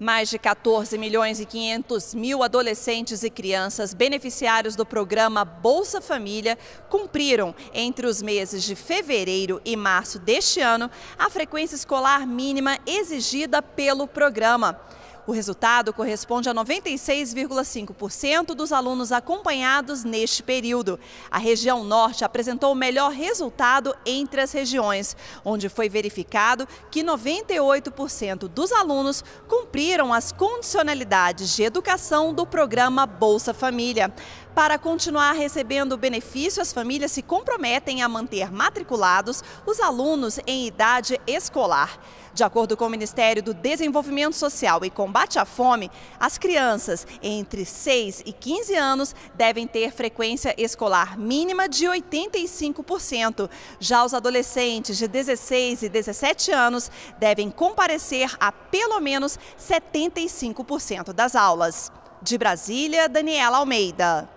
Mais de 14 milhões e 500 mil adolescentes e crianças beneficiários do programa Bolsa Família cumpriram, entre os meses de fevereiro e março deste ano, a frequência escolar mínima exigida pelo programa. O resultado corresponde a 96,5% dos alunos acompanhados neste período. A região norte apresentou o melhor resultado entre as regiões, onde foi verificado que 98% dos alunos cumpriram as condicionalidades de educação do programa Bolsa Família. Para continuar recebendo o benefício, as famílias se comprometem a manter matriculados os alunos em idade escolar. De acordo com o Ministério do Desenvolvimento Social e Combate à Fome, as crianças entre 6 e 15 anos devem ter frequência escolar mínima de 85%. Já os adolescentes de 16 e 17 anos devem comparecer a pelo menos 75% das aulas. De Brasília, Daniela Almeida.